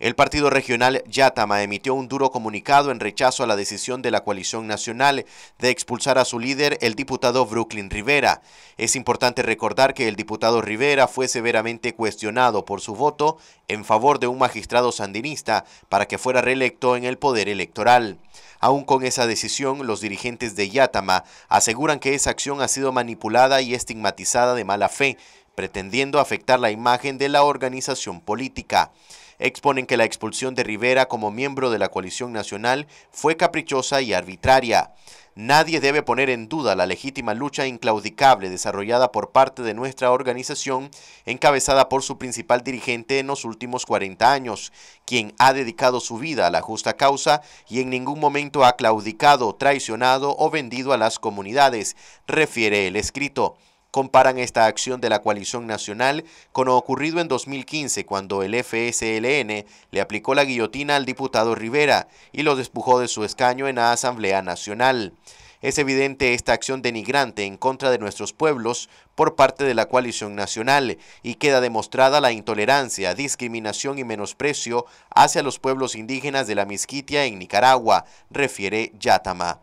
El partido regional Yatama emitió un duro comunicado en rechazo a la decisión de la coalición nacional de expulsar a su líder, el diputado Brooklyn Rivera. Es importante recordar que el diputado Rivera fue severamente cuestionado por su voto en favor de un magistrado sandinista para que fuera reelecto en el poder electoral. Aún con esa decisión, los dirigentes de Yatama aseguran que esa acción ha sido manipulada y estigmatizada de mala fe, pretendiendo afectar la imagen de la organización política exponen que la expulsión de Rivera como miembro de la coalición nacional fue caprichosa y arbitraria. Nadie debe poner en duda la legítima lucha inclaudicable desarrollada por parte de nuestra organización, encabezada por su principal dirigente en los últimos 40 años, quien ha dedicado su vida a la justa causa y en ningún momento ha claudicado, traicionado o vendido a las comunidades, refiere el escrito. Comparan esta acción de la coalición nacional con lo ocurrido en 2015 cuando el FSLN le aplicó la guillotina al diputado Rivera y lo despujó de su escaño en la Asamblea Nacional. Es evidente esta acción denigrante en contra de nuestros pueblos por parte de la coalición nacional y queda demostrada la intolerancia, discriminación y menosprecio hacia los pueblos indígenas de la Misquitia en Nicaragua, refiere Yatama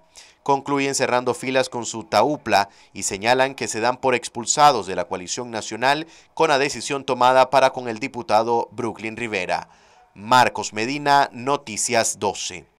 concluyen cerrando filas con su taupla y señalan que se dan por expulsados de la coalición nacional con la decisión tomada para con el diputado Brooklyn Rivera. Marcos Medina, Noticias 12.